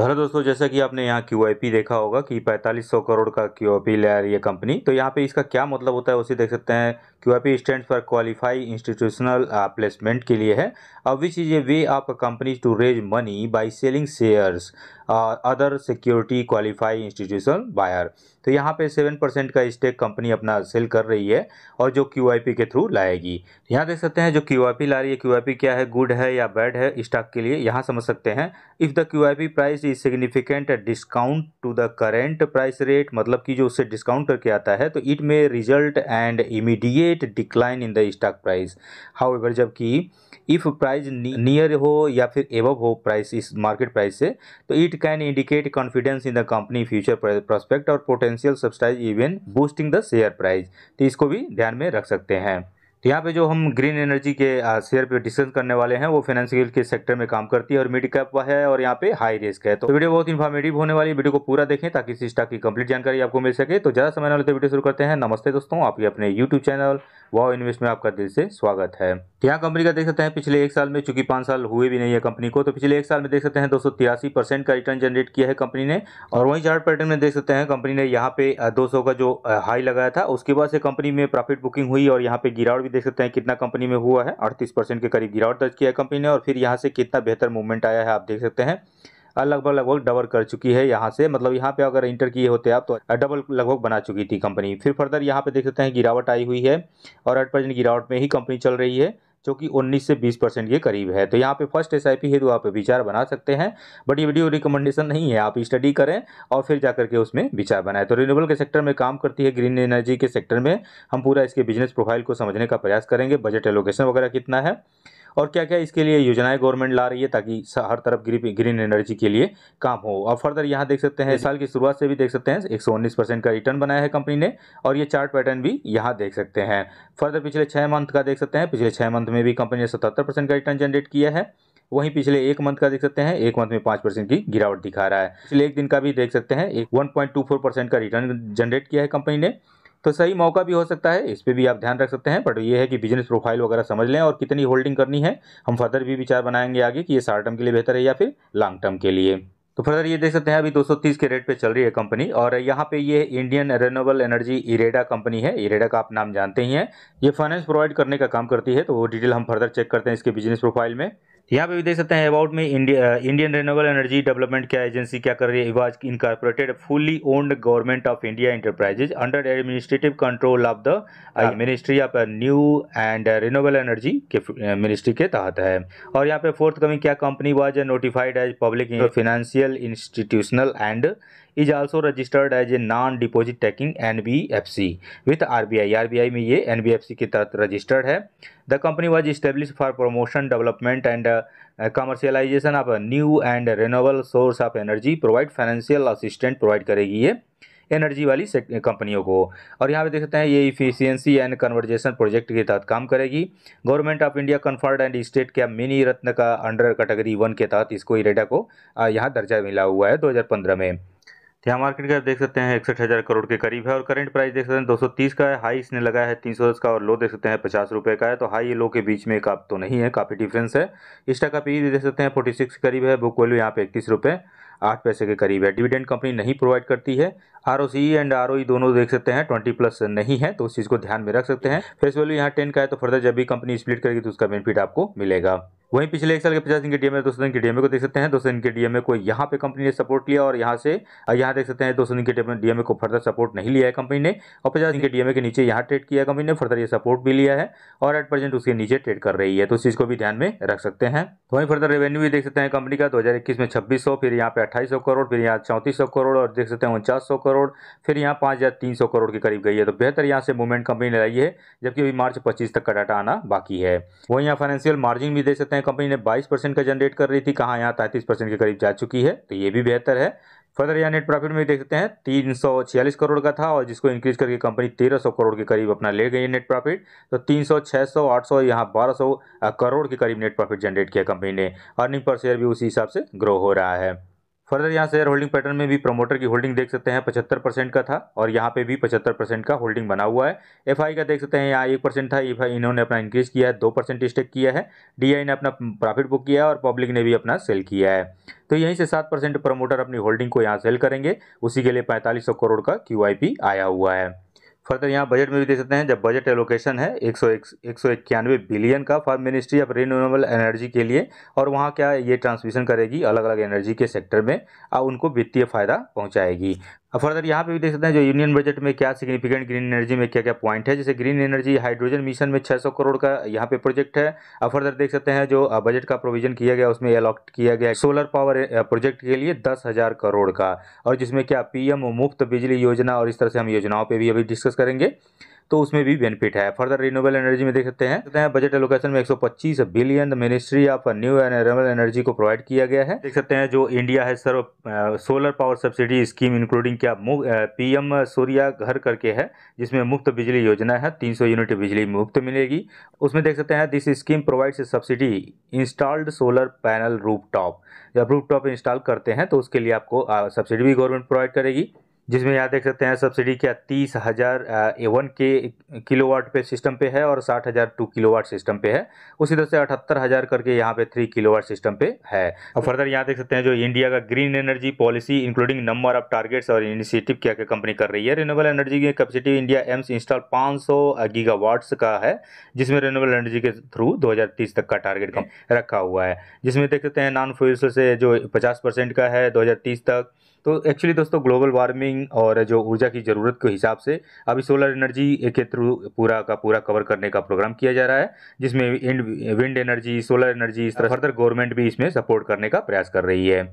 Hello दोस्तों जैसा कि आपने यहाँ क्यू देखा होगा कि 4500 करोड़ का क्यू आई ले रही है कंपनी तो यहाँ पे इसका क्या मतलब होता है उसे देख सकते हैं Q I stand for qualify institutional placement के लिए है अब which is a way of a company to raise money by selling shares other security qualify institutional buyer तो यहाँ पे सेवन परसेंट का स्टेक कंपनी अपना सेल कर रही है और जो क्यू आई पी के थ्रू लाएगी यहाँ देख सकते हैं जो क्यू आई पी ला रही है क्यू आई पी क्या है गुड है या बैड है स्टॉक के लिए यहाँ समझ सकते हैं if the Q I P price see significant discount to the current price rate मतलब कि जो उससे डिस्काउंट करके आता है तो it may result and immediate decline in the stock price however जबकि इफ़ प्राइस नियर हो या फिर एवब हो प्राइस इस मार्केट प्राइस से तो it can indicate confidence in the company future prospect और potential subsidise even boosting the share price तो इसको भी ध्यान में रख सकते हैं तो यहाँ पे जो हम ग्रीन एनर्जी के शेयर पे डिस्कस करने वाले हैं वो फाइनेंशियल के सेक्टर में काम करती है और मिड कैप है और यहाँ पे हाई रिस्क है तो वीडियो बहुत इन्फॉर्मेटिव होने वाली वीडियो को पूरा देखें ताकि इस स्टॉक की कंप्लीट जानकारी आपको मिल सके तो ज़्यादा समय न लेते वीडियो शुरू करते हैं नमस्ते दोस्तों आपके अपने यूट्यूब चैनल वाओ इन्वेस्ट में आपका दिल से स्वागत है तो यहाँ कंपनी का देख सकते हैं पिछले एक साल में चूंकि पाँच साल हुए भी नहीं है कंपनी को तो पिछले एक साल में देख सकते हैं दो परसेंट का रिटर्न जनरेट किया है कंपनी ने और वहीं चार्ट पैटर्न में देख सकते हैं कंपनी ने यहाँ पे दो का जो हाई लगाया था उसके बाद से कंपनी में प्रॉफिट बुकिंग हुई और यहाँ पे गिरावट देख सकते हैं कितना कंपनी में हुआ है अड़तीस परसेंट के करीब गिरावट दर्ज किया है कंपनी ने और फिर यहाँ से कितना बेहतर मूवमेंट आया है आप देख सकते हैं लगभग लगभग डबल कर चुकी है यहाँ से मतलब यहाँ पे अगर इंटर किए होते आप तो डबल लगभग बना चुकी थी कंपनी फिर फर्दर यहाँ पे देख सकते हैं गिरावट आई हुई है और एट परसेंट गिरावट में ही कंपनी चल रही है जो कि 19 से 20 परसेंट के करीब है तो यहाँ पे फर्स्ट एस है तो आप विचार बना सकते हैं बट ये वीडियो रिकमेंडेशन नहीं है आप स्टडी करें और फिर जा के उसमें विचार बनाएं तो रिन्यूबल के सेक्टर में काम करती है ग्रीन एनर्जी के सेक्टर में हम पूरा इसके बिजनेस प्रोफाइल को समझने का प्रयास करेंगे बजट एलोकेशन वगैरह कितना है और क्या क्या इसके लिए योजनाएं गवर्नमेंट ला रही है ताकि हर तरफ ग्रीन एनर्जी के लिए काम हो और फर्दर यहाँ देख सकते हैं इस साल की शुरुआत से भी देख सकते हैं एक का रिटर्न बनाया है कंपनी ने और ये चार्ट पैटर्न भी यहाँ देख सकते हैं फर्दर पिछले छः मंथ का देख सकते हैं पिछले छः मंथ में भी कंपनी ने सतहत्तर परसेंट का रिटर्न जनरेट किया है वहीं पिछले एक मंथ का देख सकते हैं एक मंथ में पाँच परसेंट की गिरावट दिखा रहा है पिछले एक दिन का भी देख सकते हैं एक one point two four percent का रिटर्न जनरेट किया है कंपनी ने तो सही मौका भी हो सकता है इस पर भी आप ध्यान रख सकते हैं बट ये है कि बिजनेस प्रोफाइल वगैरह समझ लें और कितनी होल्डिंग करनी है हम फर्दर भी विचार बनाएंगे आगे कि ये शार्ट टर्म के लिए बेहतर है या फिर लॉन्ग टर्म के लिए तो फर्दर ये देख सकते हैं अभी 230 के रेट पे चल रही है कंपनी और यहाँ पे ये Indian renewable energy IREDA company है इरेडा का आप नाम जानते ही हैं ये फाइनेंस प्रोवाइड करने का काम करती है तो वो डिटेल हम फर्दर चेक करते हैं इसके बिजनेस प्रोफाइल में यहाँ पे भी देख सकते हैं अबाउट में India Indian renewable energy development क्या एजेंसी क्या कर रही है it was incorporated fully owned government of India enterprises under administrative control of the ministry of new and renewable energy के मिनिस्ट्री uh, के तहत है और यहाँ पे फोर्थ कमिंग क्या company was notified as public financial institutional and is also registered as a non deposit taking C with R R B I B आई में ये एन बी एफ सी के तहत रजिस्टर्ड है the company was establish for promotion development and commercialisation of new and renewable source of energy provide financial assistant provide करेगी ये energy वाली कंपनियों को और यहाँ पे देख सकते हैं ये इफिशियंसी एंड कन्वर्जेशन प्रोजेक्ट के तहत काम करेगी government of India conferred and state के मिनी रत्न का अंडर कैटेगरी वन के तहत इसको इरेडा को uh, यहाँ दर्जा मिला हुआ है 2015 में यहाँ मार्केट का देख सकते हैं इकसठ हज़ार करोड़ के करीब है और करंट प्राइस देख सकते हैं 230 का है हाई इसने लगाया है 310 का और लो देख सकते हैं पचास रुपये का है तो हाई लो के बीच में आप तो नहीं है काफ़ी डिफरेंस है इस्टा का पी e देख सकते हैं 46 के करीब है बुक वैल्यू यहाँ पे इकतीस रुपये आठ पैसे के करीब है डिविडेंड कंपनी नहीं प्रोवाइड करती है R O C and R दोनों देख सकते हैं ट्वेंटी प्लस नहीं है तो उस चीज़ को ध्यान में रख सकते हैं फेस वैल्यू यहाँ टेन का है तो फर्दर जब भी कंपनी स्प्लिट करेगी तो उसका बेनिफिट आपको मिलेगा वहीं पिछले एक साल के पचास दिन के डीएमए दो सौ दिन के डीएमए को देख सकते हैं दो सौ दिन के डीएमए को यहाँ पे कंपनी ने सपोर्ट लिया और यहाँ से यहाँ देख सकते हैं दो सौ दिन के डीएमए को फर्दर सपोर्ट नहीं लिया है कंपनी ने और पचास दिन के डीएमए के नीचे यहाँ ट्रेड किया कंपनी ने फर्दर ये सपोर्ट भी लिया है और एट परसेंट उसके नीचे ट्रेड कर रही है तो इस चीज़ को भी ध्यान में रख सकते हैं वहीं फर्दर रेवेन्यू भी देख सकते हैं कंपनी का दो में छब्बीस फिर यहाँ पे अट्ठाईस करोड़ फिर यहाँ चौंतीस करोड़ और देख सकते हैं उनचास करोड़ करोड़ फिर यहाँ पाँच हज़ार तीन सौ करोड़ के करीब गई है तो बेहतर यहाँ से मूवमेंट कंपनी ने लाई है जबकि अभी मार्च पच्चीस तक का डाटा आना बाकी है वहीं यहाँ फाइनेंशियल मार्जिन भी दे सकते हैं कंपनी ने बाईस का जनरेट कर रही थी कहाँ यहाँ तैंतीस परसेंट के करीब जा चुकी है तो ये भी बेहतर है फर्दर यहाँ नेट प्रॉफिट में देखते हैं तीन सौ छियालीस करोड़ का था और जिसको इंक्रीज करके कंपनी तेरह सौ करोड़ के करीब अपना ले गई है नेट प्रॉफिट तो तीन सौ छः सौ आठ सौ यहाँ बारह सौ करोड़ के करीब नेट प्रॉफिट जनरेट किया कंपनी ने अर्निंग पर शेयर भी उसी हिसाब से ग्रो हो रहा है फर्दर यहाँ शेयर होल्डिंग पैटर्न में भी प्रमोटर की होल्डिंग देख सकते हैं पचहत्तर परसेंट का था और यहाँ पे भी पचहत्तर परसेंट का होल्डिंग बना हुआ है एफआई का देख सकते हैं यहाँ एक परसेंट था एफ आई इन्होंने अपना इंक्रीज किया है दो परसेंट स्टेक किया है डीआई ने अपना प्रॉफिट बुक किया है और पब्लिक ने भी अपना सेल किया है तो यहीं से सात परसेंट प्रमोटर अपनी होल्डिंग को यहाँ सेल करेंगे उसी के लिए पैंतालीस करोड़ का क्यू आया हुआ है फर्दर यहाँ बजट में भी देख सकते हैं जब बजट एलोकेशन है एक सौ एक सौ इक्यानवे बिलियन का for ministry of renewable energy के लिए और वहाँ क्या ये ट्रांसमिशन करेगी अलग अलग एनर्जी के सेक्टर में और उनको वित्तीय फ़ायदा पहुँचाएगी अब फर्दर यहाँ पे भी देख सकते हैं जो यूनियन बजट में क्या सिग्निफिकेंट ग्रीन एनर्जी में क्या क्या पॉइंट है जैसे ग्रीन एनर्जी हाइड्रोजन मिशन में 600 करोड़ का यहाँ पे प्रोजेक्ट है अब फर्दर देख सकते हैं जो बजट का प्रोविजन किया गया उसमें अलॉट किया गया सोलर पावर प्रोजेक्ट के लिए दस हज़ार करोड़ का और जिसमें क्या पी मुफ्त बिजली योजना और इस तरह से हम योजनाओं पर भी अभी डिस्कस करेंगे तो उसमें भी बेनिफिट है फर्दर रिन्यूएबल एनर्जी में देख सकते हैं बजट एलोकेशन में 125 billion the ministry of new and energy को प्रोवाइड किया गया है देख सकते हैं जो इंडिया है serve solar power subsidy scheme including क्या पीएम सूर्या घर करके है जिसमें मुफ्त बिजली योजना है तीन यूनिट बिजली मुफ्त मिलेगी उसमें देख सकते हैं this scheme provides subsidy installed solar panel roof top जब रूप टॉप इंस्टॉल करते हैं तो उसके लिए आपको सब्सिडी भी गवर्नमेंट प्रोवाइड करेगी जिसमें यहाँ देख सकते हैं सब्सिडी क्या तीस हज़ार वन के किलो वाट पे सिस्टम पे है और साठ हज़ार टू किलो वाट सिस्टम पे है उसी तरह से अठहत्तर हज़ार करके यहाँ पे थ्री किलो वाट सिस्टम पे है और फर्दर यहाँ देख सकते हैं जो इंडिया का green energy policy including number of targets और इनिशिएटिव क्या क्या कंपनी कर रही है रिन्यूएबल एनर्जी की कैपेसिटी इंडिया एम्स इंस्टॉल पाँच सौ का है जिसमें रिन्यूएबल एनर्जी के थ्रू दो तक का टारगेट रखा हुआ है जिसमें देख सकते हैं नॉन फ्यूल से जो पचास का है दो तक तो एक्चुअली दोस्तों ग्लोबल वार्मिंग और जो ऊर्जा की ज़रूरत के हिसाब से अभी सोलर एनर्जी के थ्रू पूरा का पूरा कवर करने का प्रोग्राम किया जा रहा है जिसमें इंड विंड एनर्जी सोलर एनर्जी इस तरह फर्दर गवर्नमेंट भी इसमें सपोर्ट करने का प्रयास कर रही है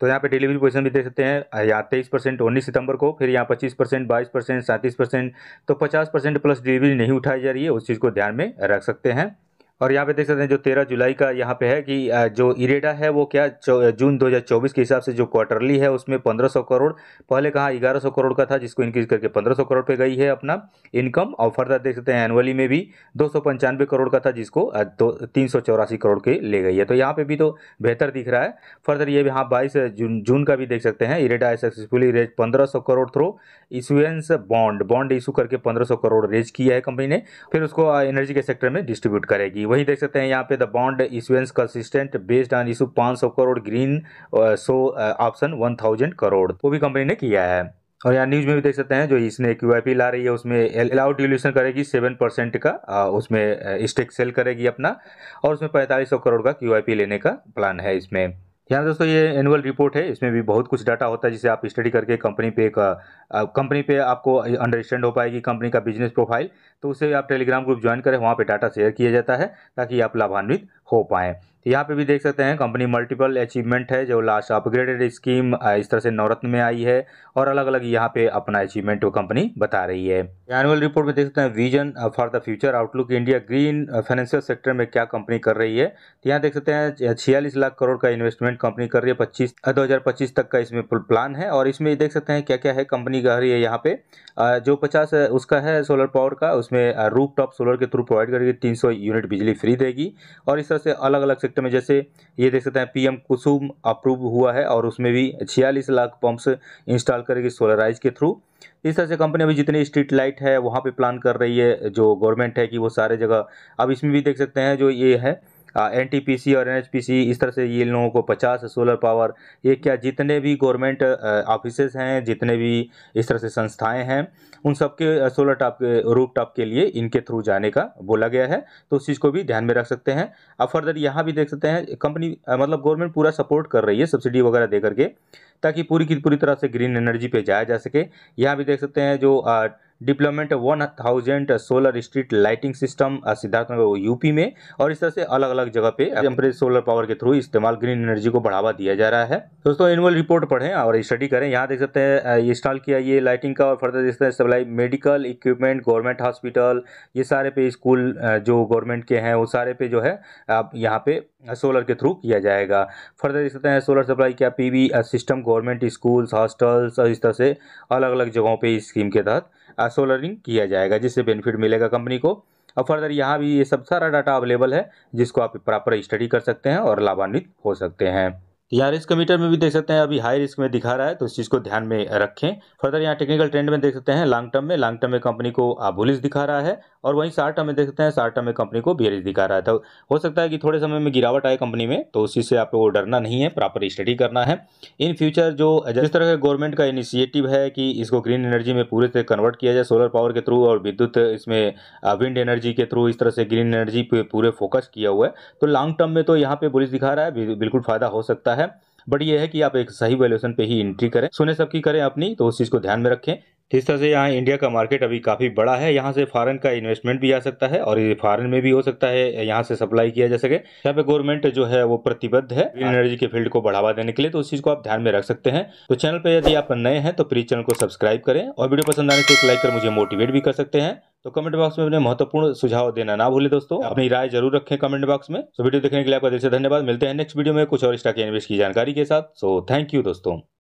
तो यहाँ पे डिलीवरी पोजिशन भी देख सकते हैं यहाँ तेईस परसेंट उन्नीस सितंबर को फिर यहाँ पच्चीस परसेंट बाईस परसेंट सैंतीस परसेंट तो पचास परसेंट प्लस डिलीवरी नहीं उठाई जा रही है उस चीज़ को ध्यान में रख सकते हैं और यहाँ पे देख सकते हैं जो 13 जुलाई का यहाँ पे है कि जो इरेडा है वो क्या जून 2024 के हिसाब से जो क्वार्टरली है उसमें 1500 करोड़ पहले कहा 1100 करोड़ का था जिसको इंक्रीज करके 1500 करोड़ पे गई है अपना इनकम और फर्दर देख सकते हैं एनुअली में भी दो करोड़ का था जिसको दो तीन करोड़ के ले गई है तो यहाँ पर भी तो बेहतर दिख रहा है फर्दर ये भी हाँ बाईस जून जून का भी देख सकते हैं इरेडा सक्सेसफुली रेज पंद्रह crore through issuance bond bond issue करके पंद्रह करोड़ रेज किया है कंपनी ने फिर उसको एनर्जी के सेक्टर में डिस्ट्रीब्यूट करेगी वही देख सकते हैं यहाँ पे the bond issuance consistent based on issue सौ crore green shoe option one thousand crore वो भी कंपनी ने किया है और यहाँ न्यूज में भी देख सकते हैं जो इसने क्यू ला रही है उसमें अलाउड डिल्यूशन करेगी सेवन परसेंट का उसमें स्टेक सेल करेगी अपना और उसमें पैंतालीस सौ करोड़ का क्यू लेने का प्लान है इसमें यहाँ दोस्तों ये एनुअल रिपोर्ट है इसमें भी बहुत कुछ डाटा होता है जिसे आप स्टडी करके कंपनी पे एक कंपनी पे आपको अंडरस्टैंड हो पाएगी कंपनी का बिजनेस प्रोफाइल तो उसे आप टेलीग्राम ग्रुप ज्वाइन करें वहाँ पे डाटा शेयर किया जाता है ताकि आप लाभान्वित हो पाए तो यहाँ पे भी देख सकते हैं कंपनी मल्टीपल अचीवमेंट है जो लास्ट अपग्रेडेड स्कीम इस तरह से नवरत्न में आई है और अलग अलग यहाँ पे अपना अचीवमेंट वो कंपनी बता रही है एनुअल रिपोर्ट में देख सकते हैं vision for the future outlook India green financial sector में क्या कंपनी कर रही है तो यहाँ देख सकते हैं छियालीस लाख करोड़ का इन्वेस्टमेंट कंपनी कर रही है पच्चीस दो तक का इसमें प्लान है और इसमें देख सकते हैं क्या क्या है कंपनी कह रही है यहाँ पे जो पचास उसका है सोलर पावर का उसमें रूप टॉप सोलर के थ्रू प्रोवाइड करेगी तीन यूनिट बिजली फ्री देगी और इस तरह से अलग अलग सेक्टर में जैसे ये देख सकते हैं पीएम कुसुम अप्रूव हुआ है और उसमें भी छियालीस लाख पंप्स इंस्टॉल करेगी सोलराइज के थ्रू इस तरह से कंपनी अभी जितने स्ट्रीट लाइट है वहाँ पे प्लान कर रही है जो गवर्नमेंट है कि वो सारे जगह अब इसमें भी देख सकते हैं जो ये है एन और एन इस तरह से ये लोगों को पचास सोलर पावर ये क्या जितने भी गवर्नमेंट ऑफिसेज हैं जितने भी इस तरह से संस्थाएं हैं उन सबके सोलर टॉप रूप टॉप के लिए इनके थ्रू जाने का बोला गया है तो उस चीज़ को भी ध्यान में रख सकते हैं अब फर्दर यहाँ भी देख सकते हैं कंपनी मतलब गवर्नमेंट पूरा सपोर्ट कर रही है सब्सिडी वगैरह दे करके ताकि पूरी की पूरी तरह से ग्रीन एनर्जी पे जाया जा सके यहाँ भी देख सकते हैं जो deployment one thousand solar street lighting system Siddharthnagar UP में और इस तरह से अलग अलग जगह पे टेम्परेज सोलर पावर के थ्रू इस्तेमाल ग्रीन एनर्जी को बढ़ावा दिया जा रहा है दोस्तों एनुअल रिपोर्ट पढ़ें और स्टडी करें यहाँ देख सकते हैं इंस्टॉल किया ये लाइटिंग का और फर्दर इस supply medical equipment government hospital ये सारे पे स्कूल जो गवर्नमेंट के हैं वो सारे पे जो है आप यहाँ पे सोलर के थ्रू किया जाएगा फर्दर देख सकते हैं सोलर सप्लाई क्या PV system government schools hostels और इस तरह से अलग अलग जगहों पे इस स्कीम के तहत सोलरिंग किया जाएगा जिससे बेनिफिट मिलेगा कंपनी को और फर्दर यहाँ भी ये सब सारा डाटा अवेलेबल है जिसको आप प्रॉपर स्टडी कर सकते हैं और लाभान्वित हो सकते हैं या यहाँ रिस्क मीटर में भी देख सकते हैं अभी हाई रिस्क में दिखा रहा है तो इस चीज़ को ध्यान में रखें फर्दर यहाँ टेक्निकल ट्रेंड में देख सकते हैं लॉन्ग टर्म में लॉन्ग टर्म में कंपनी को बुलिस दिखा रहा है और वहीं शार्ट टर्म में देख सकते हैं शार्ट टर्म में कंपनी को बियरिस दिखा रहा है तो हो सकता है कि थोड़े समय में गिरावट आए कंपनी में तो उसी से आप लोगों को डरना नहीं है प्रॉपर स्टडी करना है इन फ्यूचर जो जिस तरह का गवर्नमेंट का इनिशिएटिव है कि इसको ग्रीन एनर्जी में पूरे से कन्वर्ट किया जाए सोलर पावर के थ्रू और विद्युत इसमें विंड एनर्जी के थ्रू इस तरह से ग्रीन एनर्जी पर पूरे फोकस किया हुआ है तो लॉन्ग टर्म में तो यहाँ पर बुलिस दिखा रहा है बिल्कुल फायदा हो सकता है है बट ये है कि आप एक सही वैल्यूएशन पे ही एंट्री करें सुने सबकी करें अपनी तो उस चीज़ को ध्यान में रखें इस तरह से यहाँ इंडिया का मार्केट अभी काफ़ी बड़ा है यहाँ से फॉरेन का इन्वेस्टमेंट भी आ सकता है और ये फॉरेन में भी हो सकता है यहाँ से सप्लाई किया जा सके यहाँ पे गवर्नमेंट जो है वो प्रतिबद्ध है ग्रीन एनर्जी हाँ। के फील्ड को बढ़ावा देने के लिए तो उस चीज़ को आप ध्यान में रख सकते हैं तो चैनल पर यदि आप नए हैं तो प्लीज चैनल को सब्सक्राइब करें और वीडियो पसंद आने से लाइक कर मुझे मोटिवेट भी कर सकते हैं तो कमेंट बॉक्स में अपने महत्वपूर्ण सुझाव देना ना भूले दोस्तों अपनी राय जरूर रखें कमेंट बॉक्स में तो वीडियो देखने के लिए आपका दिल से धन्यवाद मिलते हैं नेक्स्ट वीडियो में कुछ और स्टॉक इन्वेस्ट की जानकारी के साथ सो थैंक यू दोस्तों